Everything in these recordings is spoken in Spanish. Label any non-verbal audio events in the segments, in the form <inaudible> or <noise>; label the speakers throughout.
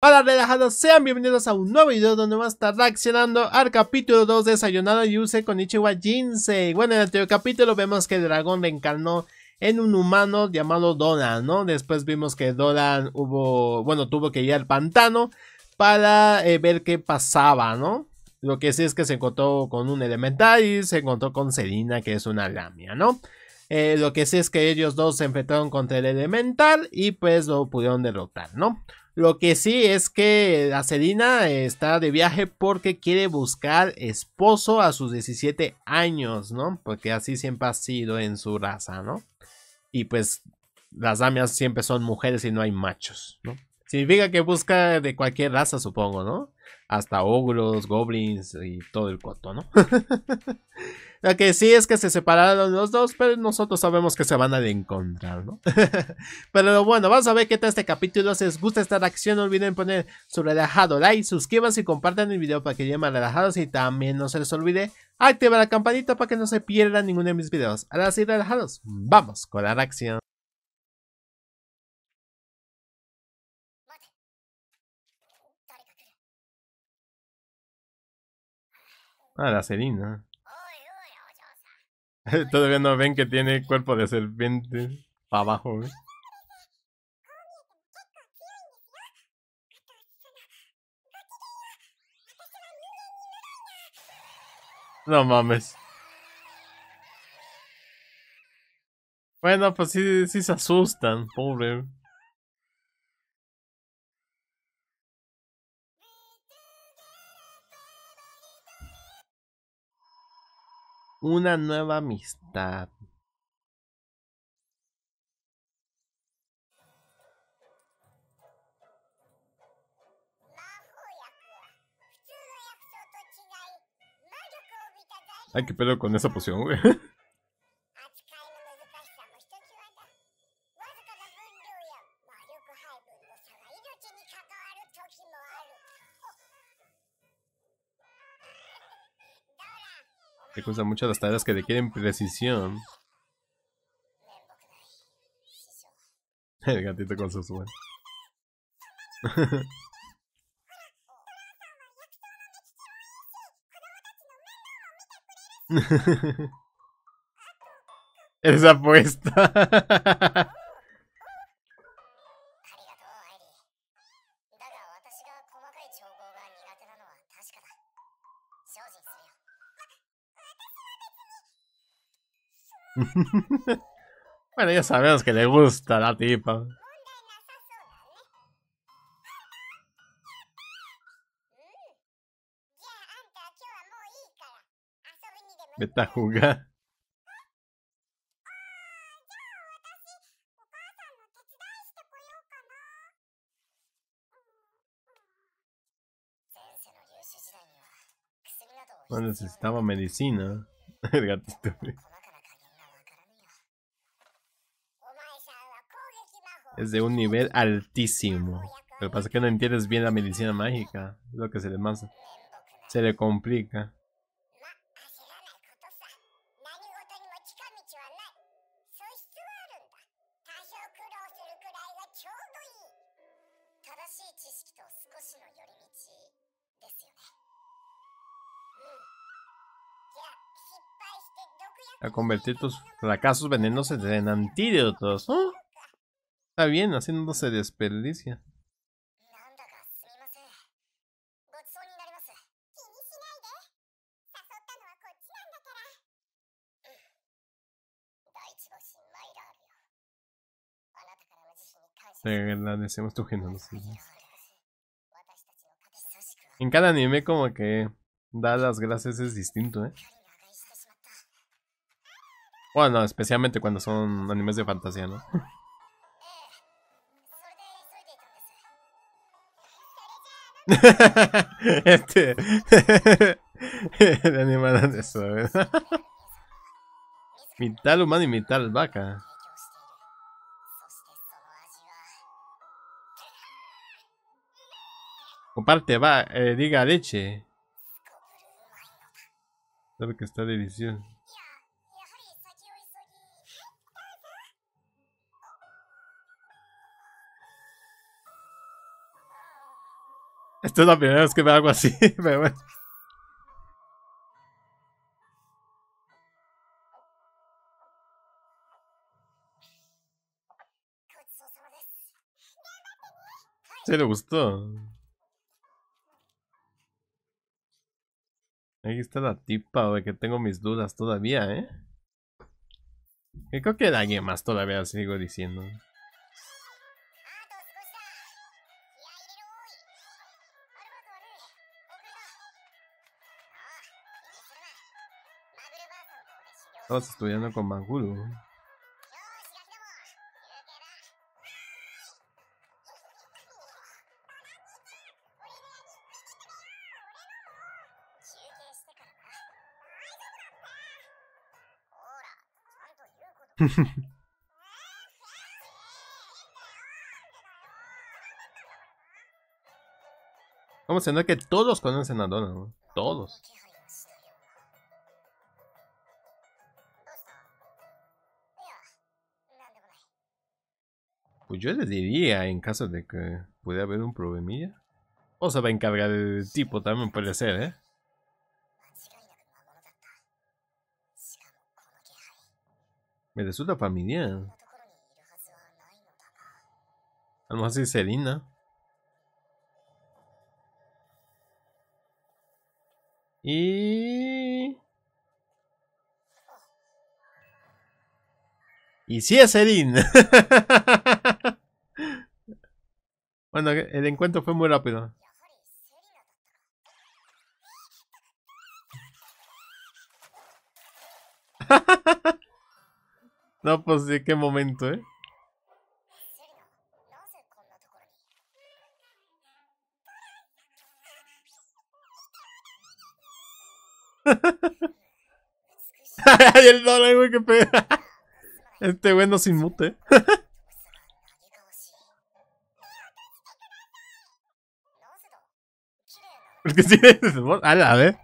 Speaker 1: para relajados, sean bienvenidos a un nuevo video donde vamos a estar reaccionando al capítulo 2 de Sayonara Yuse con Ichiwa Jinsei. Bueno, en el anterior capítulo vemos que el dragón reencarnó en un humano llamado Dolan, ¿no? Después vimos que Doran hubo, bueno, tuvo que ir al pantano para eh, ver qué pasaba, ¿no? Lo que sí es que se encontró con un elemental y se encontró con Selina, que es una lamia, ¿no? Eh, lo que sí es que ellos dos se enfrentaron contra el elemental y pues lo pudieron derrotar, ¿no? Lo que sí es que la Acelina está de viaje porque quiere buscar esposo a sus 17 años, ¿no? Porque así siempre ha sido en su raza, ¿no? Y pues las damias siempre son mujeres y no hay machos, ¿no? Significa que busca de cualquier raza, supongo, ¿no? Hasta ogros, goblins y todo el coto, ¿no? Lo <laughs> que sí es que se separaron los dos, pero nosotros sabemos que se van a encontrar, ¿no? <laughs> pero bueno, vamos a ver qué tal este capítulo. Si les gusta esta reacción, no olviden poner su relajado like, suscríbanse y compartan el video para que lleguen más relajados. Y también no se les olvide activar la campanita para que no se pierdan ninguno de mis videos. Ahora sí, relajados, vamos con la reacción. Ah, la serina. <laughs> Todavía no ven que tiene cuerpo de serpiente para abajo. ¿eh? No mames. Bueno, pues sí, sí se asustan, pobre. una nueva amistad. Ay, qué pedo con esa poción, güey. <laughs> Te cuesta mucho las tareas que requieren precisión. El gatito con sus huevos <laughs> Esa apuesta. <laughs> <laughs> bueno, ya sabemos que le gusta la tipa.
Speaker 2: Vete a jugar.
Speaker 1: No necesitaba medicina. <laughs> El gatito es de un nivel altísimo. Lo que pasa es que no entiendes bien la medicina mágica. lo que se le más se le complica. A convertir tus fracasos venenosos en antídotos, ¿no? Está bien, haciéndose no se desperdicia. Te agradecemos tu generosidad. En cada anime como que da las gracias es distinto, ¿eh? Bueno, especialmente cuando son animes de fantasía, ¿no? <laughs> <laughs> este. <laughs> El animal de eso, Mital humano y mital vaca. Comparte, va, eh, diga leche. Sabe que está delicioso. Esta es la primera vez que me hago así, <laughs> pero le gustó. Aquí está la tipa, de que tengo mis dudas todavía, ¿eh? creo que hay alguien más todavía, sigo diciendo. Estamos estudiando con Manguru. <laughs> Vamos a ver que todos conocen a Dona, ¿no? Todos. Pues yo le diría, en caso de que pueda haber un problemilla. O se va a encargar el tipo también, puede ser, ¿eh? Me resulta familiar. A lo mejor Selina. Y... Y sí es Selina. <laughs> el encuentro fue muy rápido. <laughs> no, pues de qué momento, ¿eh? <laughs> el <laughs> Este güey no se mute. Es que sí, a a vez.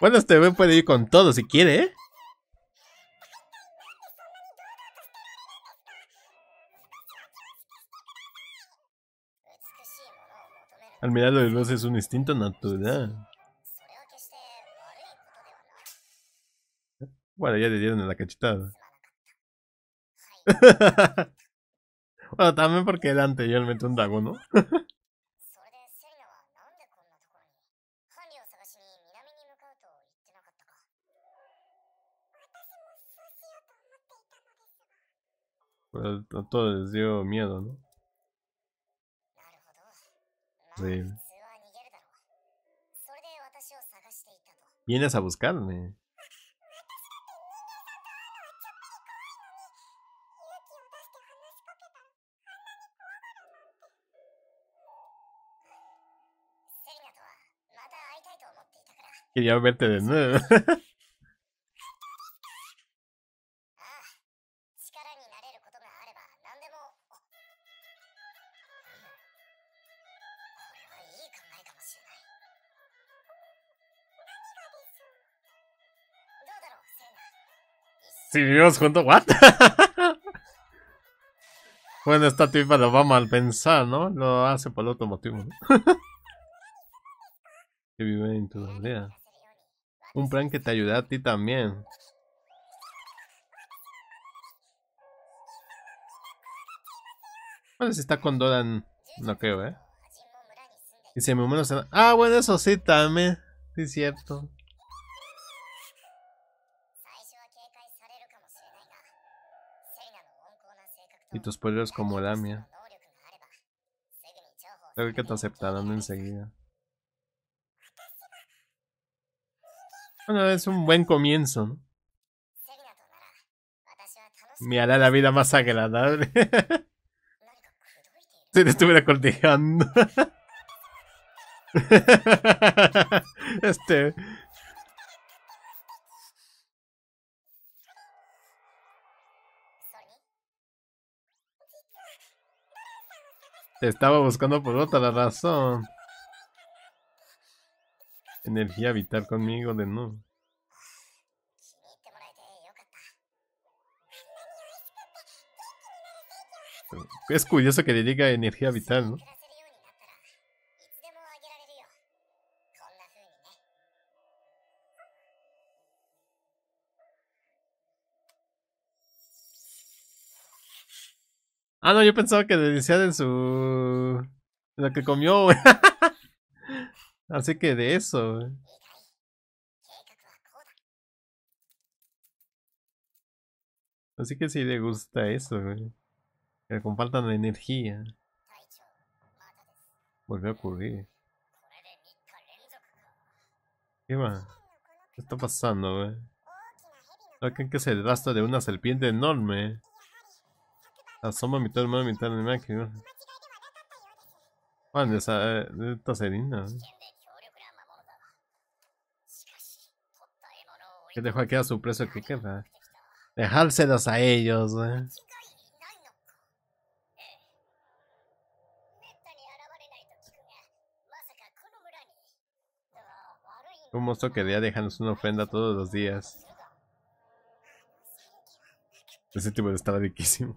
Speaker 1: Bueno, este ven puede ir con todo si quiere, ¿eh? Al mirarlo de luz es un instinto natural. Bueno, ya le dieron en la cachetada. <laughs> bueno, también porque anterior anteriormente un dago, ¿no? <laughs> a todos les dio miedo, ¿no? Sí. Vienes a pues buscarme. Quería verte de nuevo. <laughs> Si vivimos juntos, ¿what? <laughs> bueno, esta tipa lo va a mal pensar, ¿no? Lo hace por otro motivo. <laughs> que vive en tu aldea. Un plan que te ayuda a ti también. Bueno, si está con Doran, no creo, ¿eh? Y si me muero, se... Ah, bueno, eso sí, también. Sí, cierto. Y tus pueblos como mía. Creo que te aceptarán enseguida. Bueno, es un buen comienzo, ¿no? Me hará la vida más agradable. <laughs> si te estuviera cortejando. <laughs> este, Te estaba buscando por otra razón. Energía vital conmigo de nuevo. Es curioso que le diga energía vital, ¿no? Ah, no, yo pensaba que decía en su... Lo que comió, <laughs> Así que de eso, Así que sí le gusta eso, güey. Que compartan energía. Volvió a ocurrir. ¿Qué va? ¿Qué está pasando, güey? Creen que se rastro de una serpiente enorme. Son mi todo el mundo, mi el Me de esa. de eh, serina. ¿Qué dejó aquí a su preso? ¿Qué Dejárselos a ellos? Un monstruo que le dejamos una ofrenda todos los días. Ese tipo está riquísimo.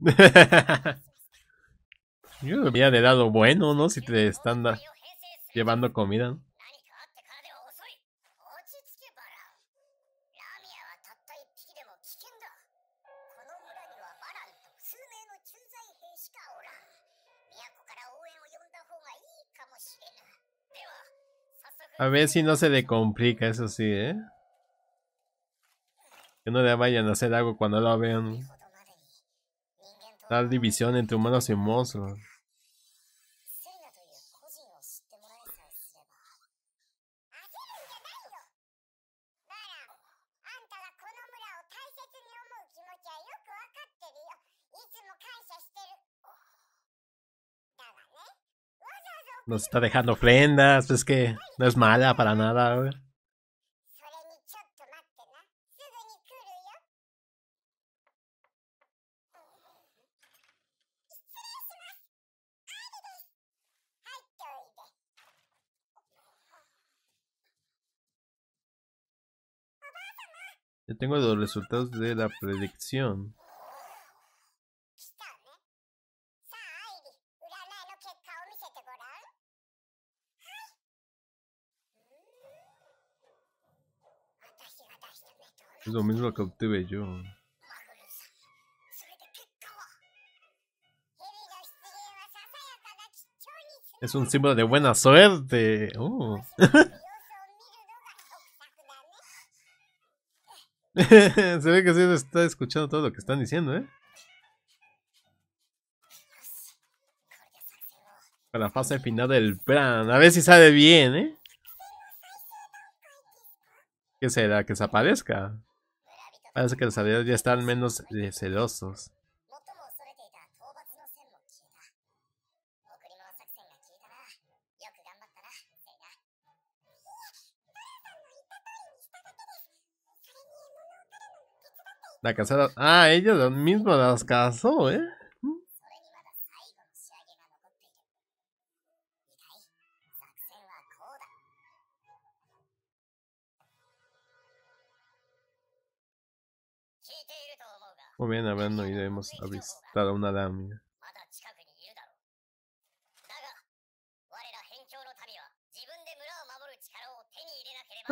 Speaker 1: <laughs> Yo veía de dado bueno, ¿no? Si te están llevando comida, A ver si no se le complica, eso sí, ¿eh? Que no le vayan a hacer algo cuando lo vean. Tal división entre humanos y monstruos. Nos está dejando ofrendas, Es que no es mala para nada, Ya tengo los resultados de la predicción. Es lo mismo que obtuve yo. Es un símbolo de buena suerte. Uh. <laughs> <laughs> Se ve que se está escuchando todo lo que están diciendo, ¿eh? Para la fase final del plan. A ver si sale bien, ¿eh? ¿Qué será? ¿Que se Parece que los aliados ya están menos celosos. La casaron. Ah, ella misma las casó, ¿eh? Muy bien, no iremos hemos avistado a una lámina.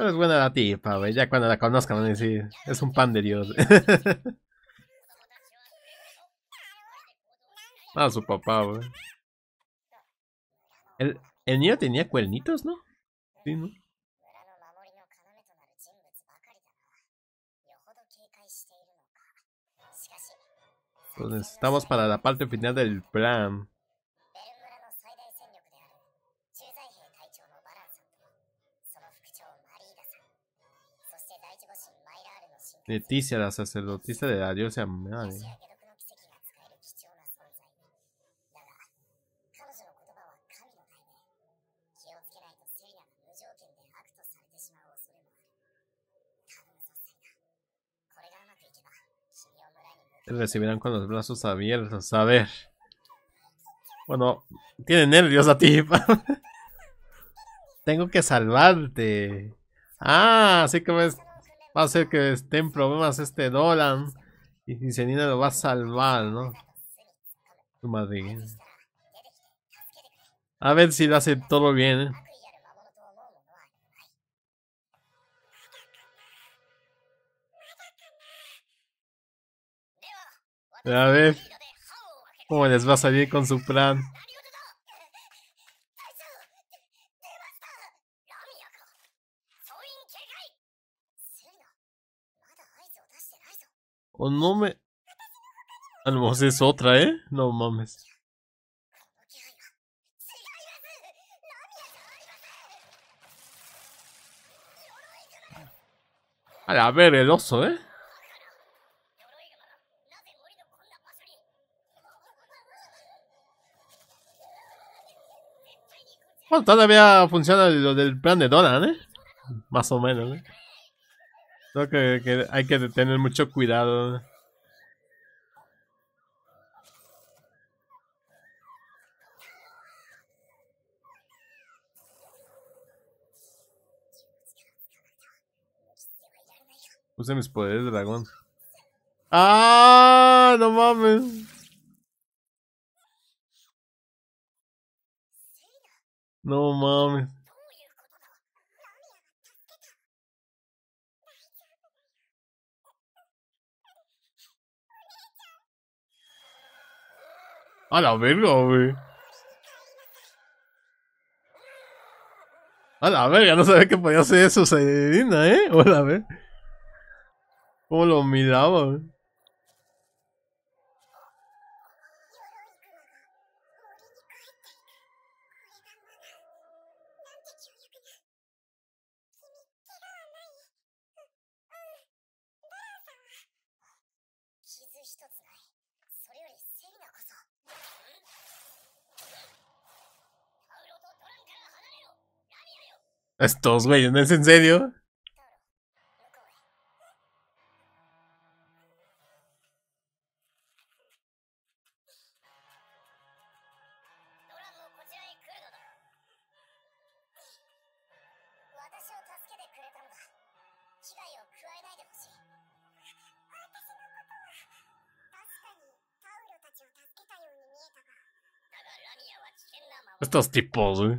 Speaker 1: es buena la tipa, güey. Ya cuando la conozcan van a decir, es un pan de Dios. ah, <laughs> su papá, güey. El, el niño tenía cuernitos, ¿no? Sí, ¿no? Pues necesitamos para la parte final del plan. Leticia, la sacerdotisa de la diosa ¿eh? Te recibirán con los brazos abiertos. A ver. Bueno, tiene nervios a ti. <laughs> Tengo que salvarte. Ah, así como es va a hacer que estén problemas este Dolan. Y Cenina lo va a salvar, ¿no? A ver si lo hace todo bien, ¿eh? A ver cómo les va a salir con su plan. O no me... A es otra, ¿eh? No mames. A ver, el oso, ¿eh? Bueno, todavía funciona lo del plan de dólar ¿eh? Más o menos, ¿eh? Creo que, hay que tener mucho cuidado. Puse mis poderes de dragón. ¡Ah! ¡No mames!
Speaker 2: No mames.
Speaker 1: A la verga, güey. A la verga, no sabía que podía hacer eso, Serena, ¿eh? A la verga. ¿Cómo lo miraba, güey? Estos güeyes, ¿no es en serio? Estos tipos, güey.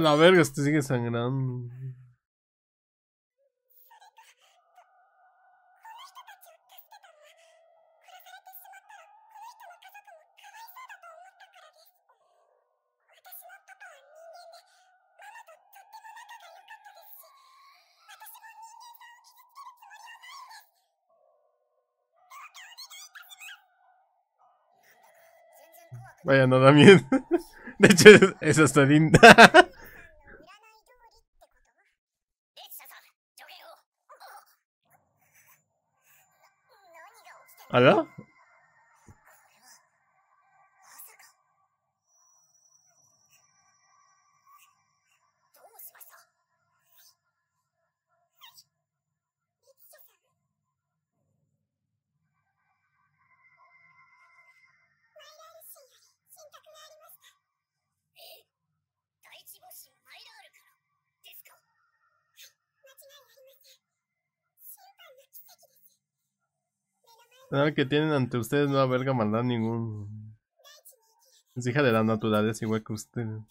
Speaker 1: la verga, este sigue sangrando. Vaya, no da miedo. <laughs> De hecho, es hasta linda. <laughs> Ah, que tienen ante ustedes no verga maldad ningún. Es hija de la naturaleza igual que ustedes.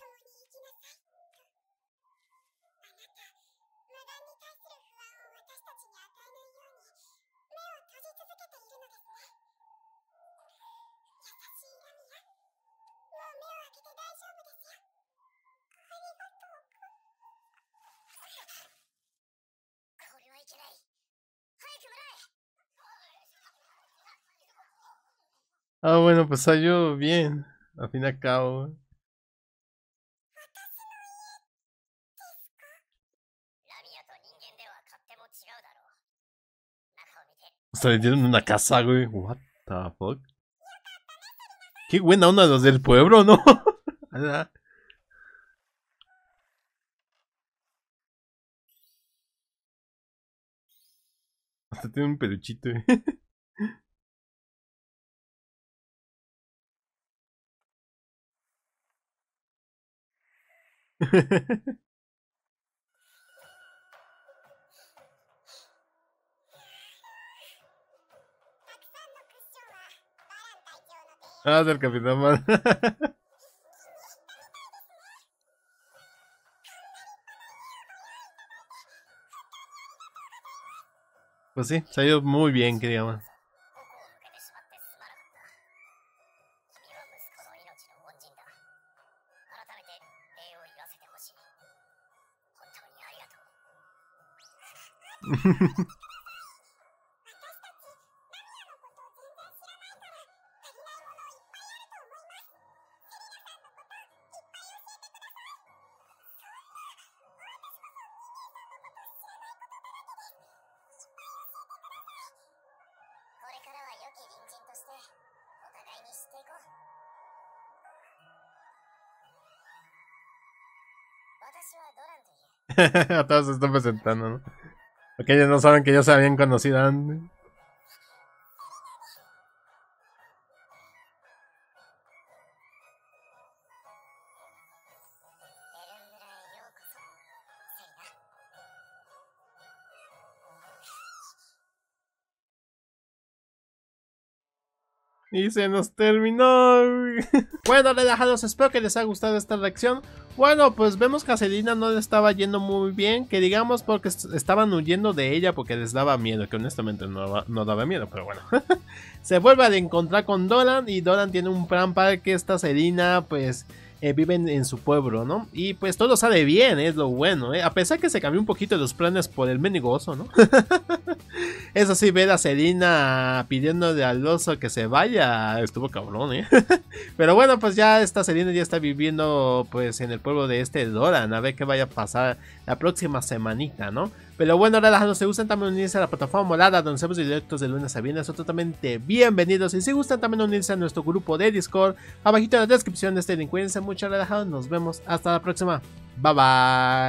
Speaker 1: Ah, bueno, pues salió bien. Al fin y al cabo. O sea, le dieron una casa, güey. What the fuck? Qué buena de los del pueblo, ¿no?
Speaker 2: <laughs> Hasta tiene un peluchito, güey. <laughs>
Speaker 1: ah, del Capitán Mal. <laughs> pues sí, se ha ido muy bien, queríamos digamos. <laughs> todos se está presentando, ¿no? ellos no saben que yo se bien conocido antes. Y se nos terminó. <laughs> bueno, relajados, espero que les haya gustado esta reacción. Bueno, pues vemos que a Selina no le estaba yendo muy bien, que digamos porque estaban huyendo de ella porque les daba miedo, que honestamente no, no daba miedo, pero bueno. <laughs> se vuelve a encontrar con Doran y Doran tiene un plan para que esta Selina pues eh, viven en su pueblo, ¿no? Y pues todo sale bien, es lo bueno, ¿eh? A pesar que se cambió un poquito los planes por el mendigo oso, ¿no? <laughs> Eso sí, ver a Selina pidiéndole al oso que se vaya, estuvo cabrón, ¿eh? <laughs> Pero bueno, pues ya esta Selina ya está viviendo pues en el pueblo de este Doran, a ver qué vaya a pasar la próxima semanita, ¿no? Pero bueno, ahora si se gustan también unirse a la plataforma molada donde hacemos directos de lunes a viernes totalmente bienvenidos. Y si gustan también unirse a nuestro grupo de Discord, abajito en la descripción de este Cuídense Mucho relajados. nos vemos hasta la próxima. Bye bye.